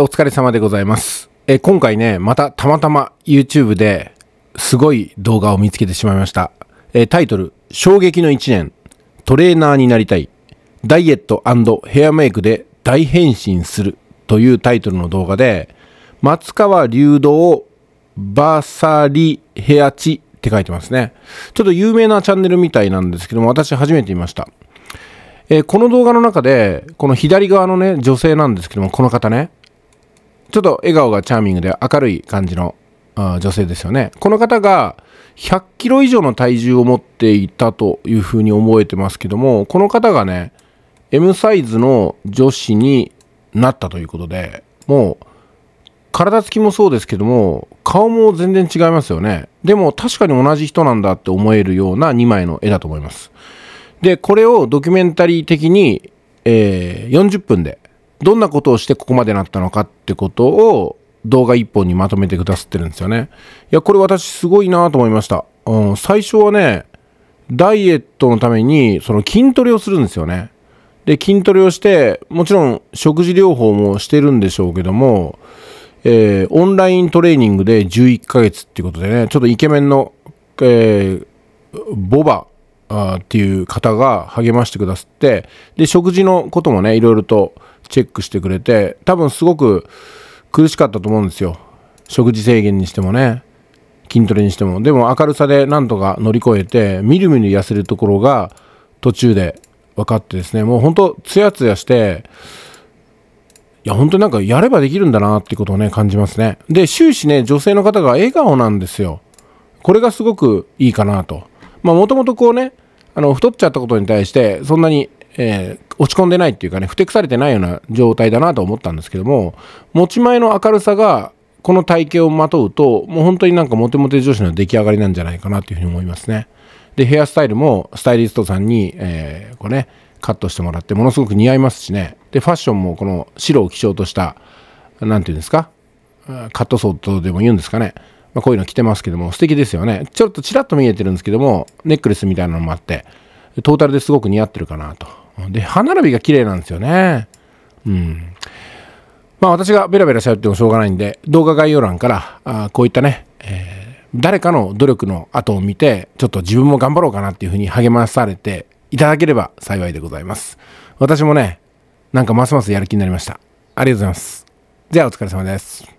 お疲れ様でございます。え今回ね、またたまたま YouTube ですごい動画を見つけてしまいました。えタイトル、衝撃の1年、トレーナーになりたい、ダイエットヘアメイクで大変身するというタイトルの動画で、松川流動バーサリヘアチって書いてますね。ちょっと有名なチャンネルみたいなんですけども、私初めて見ました。えこの動画の中で、この左側のね、女性なんですけども、この方ね、ちょっと笑顔がチャーミングで明るい感じの女性ですよね。この方が100キロ以上の体重を持っていたというふうに思えてますけども、この方がね、M サイズの女子になったということで、もう体つきもそうですけども、顔も全然違いますよね。でも確かに同じ人なんだって思えるような2枚の絵だと思います。で、これをドキュメンタリー的に、えー、40分でどんなことをしてここまでなったのかってことを動画一本にまとめてくださってるんですよね。いや、これ私すごいなと思いました。うん、最初はね、ダイエットのためにその筋トレをするんですよね。で、筋トレをして、もちろん食事療法もしてるんでしょうけども、えー、オンライントレーニングで11ヶ月っていうことでね、ちょっとイケメンの、えー、ボバあっていう方が励ましてくださってで食事のこともねいろいろとチェックしてくれて多分すごく苦しかったと思うんですよ食事制限にしてもね筋トレにしてもでも明るさでなんとか乗り越えてみるみる痩せるところが途中で分かってですねもう本当つツヤツヤしていや本当になんかやればできるんだなってことをね感じますねで終始ね女性の方が笑顔なんですよこれがすごくいいかなともともとこうねあの太っちゃったことに対してそんなに、えー、落ち込んでないっていうかねふてくされてないような状態だなと思ったんですけども持ち前の明るさがこの体型をまとうともう本当になんかモテモテ女子の出来上がりなんじゃないかなというふうに思いますねでヘアスタイルもスタイリストさんに、えー、こうねカットしてもらってものすごく似合いますしねでファッションもこの白を基調とした何て言うんですかカットソーとでも言うんですかねまあ、こういうの着てますけども、素敵ですよね。ちょっとちらっと見えてるんですけども、ネックレスみたいなのもあって、トータルですごく似合ってるかなと。で、歯並びが綺麗なんですよね。うん。まあ私がベラベラ喋ってもしょうがないんで、動画概要欄から、あこういったね、えー、誰かの努力の後を見て、ちょっと自分も頑張ろうかなっていうふうに励まされていただければ幸いでございます。私もね、なんかますますやる気になりました。ありがとうございます。じゃあお疲れ様です。